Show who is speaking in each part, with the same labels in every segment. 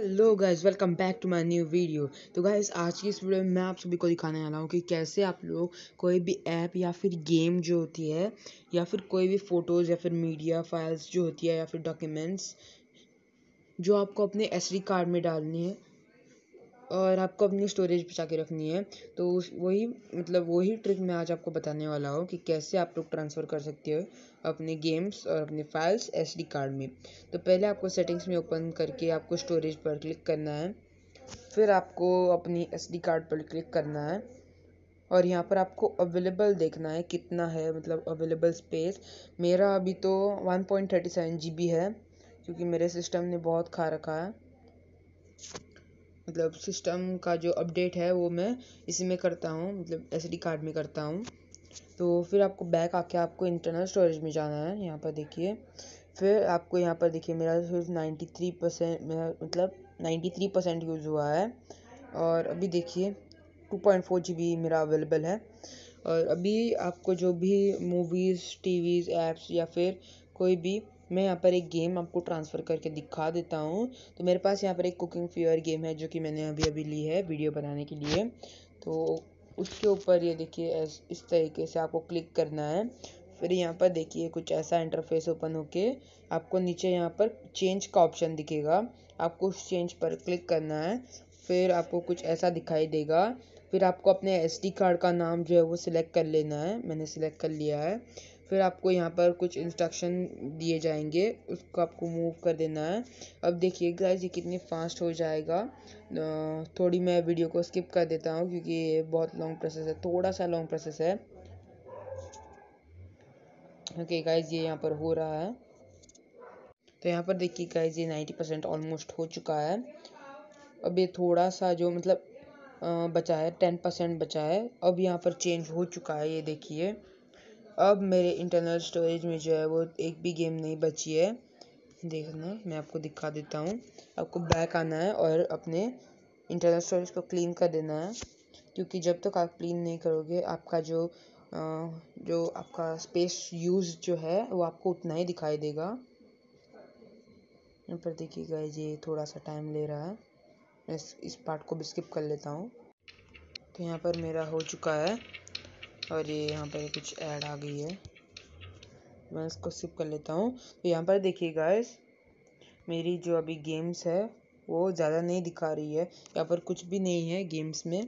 Speaker 1: hello guys welcome back to my new video तो guys आज की इस वीडियो में मैं आप सभी को दिखाने वाला हूँ कि कैसे आप लोग कोई भी ऐप या फिर गेम जो होती है या फिर कोई भी फ़ोटोज़ या फिर मीडिया फाइल्स जो होती है या फिर डॉक्यूमेंट्स जो आपको अपने एस कार्ड में डालनी है और आपको अपनी स्टोरेज बचा के रखनी है तो उस वही मतलब वही ट्रिक मैं आज आपको बताने वाला हूँ कि कैसे आप लोग ट्रांसफ़र कर सकते हो अपने गेम्स और अपने फाइल्स एस कार्ड में तो पहले आपको सेटिंग्स में ओपन करके आपको स्टोरेज पर क्लिक करना है फिर आपको अपनी एस कार्ड पर क्लिक करना है और यहाँ पर आपको अवेलेबल देखना है कितना है मतलब अवेलेबल स्पेस मेरा अभी तो one point thirty seven G B है क्योंकि मेरे सिस्टम ने बहुत खा रखा है मतलब सिस्टम का जो अपडेट है वो मैं इसी में करता हूँ मतलब एस कार्ड में करता हूँ तो फिर आपको बैक आके आपको इंटरनल स्टोरेज में जाना है यहाँ पर देखिए फिर आपको यहाँ पर देखिए मेरा सिर्फ नाइन्टी थ्री परसेंट मेरा मतलब नाइन्टी थ्री परसेंट यूज़ हुआ है और अभी देखिए two point four G B मेरा अवेलेबल है और अभी आपको जो भी मूवीज़ टीवीज़ एप्स या फिर कोई भी मैं यहाँ पर एक गेम आपको ट्रांसफ़र करके दिखा देता हूँ तो मेरे पास यहाँ पर एक कुकिंग फीवर गेम है जो कि मैंने अभी अभी ली है वीडियो बनाने के लिए तो उसके ऊपर ये देखिए इस तरीके से आपको क्लिक करना है फिर यहाँ पर देखिए कुछ ऐसा इंटरफेस ओपन होके आपको नीचे यहाँ पर चेंज का ऑप्शन दिखेगा आपको उस चेंज पर क्लिक करना है फिर आपको कुछ ऐसा दिखाई देगा फिर आपको अपने एसडी कार्ड का नाम जो है वो सिलेक्ट कर लेना है मैंने सिलेक्ट कर लिया है फिर आपको यहाँ पर कुछ इंस्ट्रक्शन दिए जाएंगे उसको आपको मूव कर देना है अब देखिए गाइज ये कितनी फास्ट हो जाएगा थोड़ी मैं वीडियो को स्किप कर देता हूँ क्योंकि ये बहुत लॉन्ग प्रोसेस है थोड़ा सा लॉन्ग प्रोसेस है ओके गाइज ये यहाँ पर हो रहा है तो यहाँ पर देखिए गाइज ये नाइन्टी परसेंट ऑलमोस्ट हो चुका है अब ये थोड़ा सा जो मतलब बचा है टेन परसेंट बचा है अब यहाँ पर चेंज हो चुका है ये देखिए अब मेरे इंटरनल स्टोरेज में जो है वो एक भी गेम नहीं बची है देखना मैं आपको दिखा देता हूँ आपको बैक आना है और अपने इंटरनल स्टोरेज को क्लीन कर देना है क्योंकि जब तक आप क्लीन नहीं करोगे आपका जो आ, जो आपका स्पेस यूज़ जो है वो आपको उतना ही दिखाई देगा पर देखिएगा ये थोड़ा सा टाइम ले रहा है मैं इस, इस पार्ट को भी स्किप कर लेता हूँ तो यहाँ पर मेरा हो चुका है और ये यहाँ पर कुछ ऐड आ गई है मैं इसको सिप कर लेता हूँ तो यहाँ पर देखिए गाइस मेरी जो अभी गेम्स है वो ज़्यादा नहीं दिखा रही है यहाँ पर कुछ भी नहीं है गेम्स में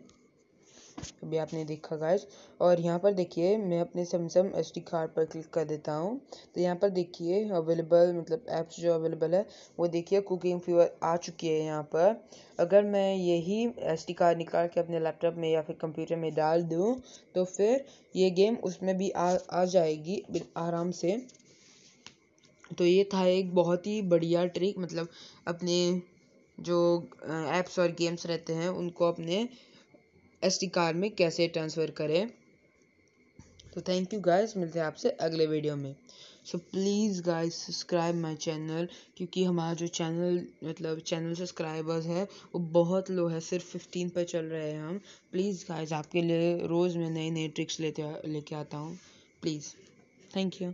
Speaker 1: अभी आपने देखा गाइस और यहाँ पर देखिए मैं अपने सैमसंग एस डी कार्ड पर क्लिक कर देता हूँ तो यहाँ पर देखिए अवेलेबल मतलब ऐप्स जो अवेलेबल है वो देखिए कुकिंग फीवर आ चुकी है यहाँ पर अगर मैं यही एस डी कार्ड निकाल के अपने लैपटॉप में या फिर कंप्यूटर में डाल दूँ तो फिर ये गेम उसमें भी आ, आ जाएगी आराम से तो ये था एक बहुत ही बढ़िया ट्रिक मतलब अपने जो ऐप्स और गेम्स रहते हैं उनको अपने एस टी कार्ड में कैसे ट्रांसफ़र करें तो थैंक यू गाइस मिलते हैं आपसे अगले वीडियो में so please guys subscribe my channel क्योंकि हमारा जो चैनल मतलब चैनल सब्सक्राइबर्स है वो बहुत लो है सिर्फ फिफ्टीन पर चल रहे हैं हम प्लीज़ गाइस आपके लिए रोज़ मैं नई नई ट्रिक्स लेते लेके आता हूँ प्लीज़ थैंक यू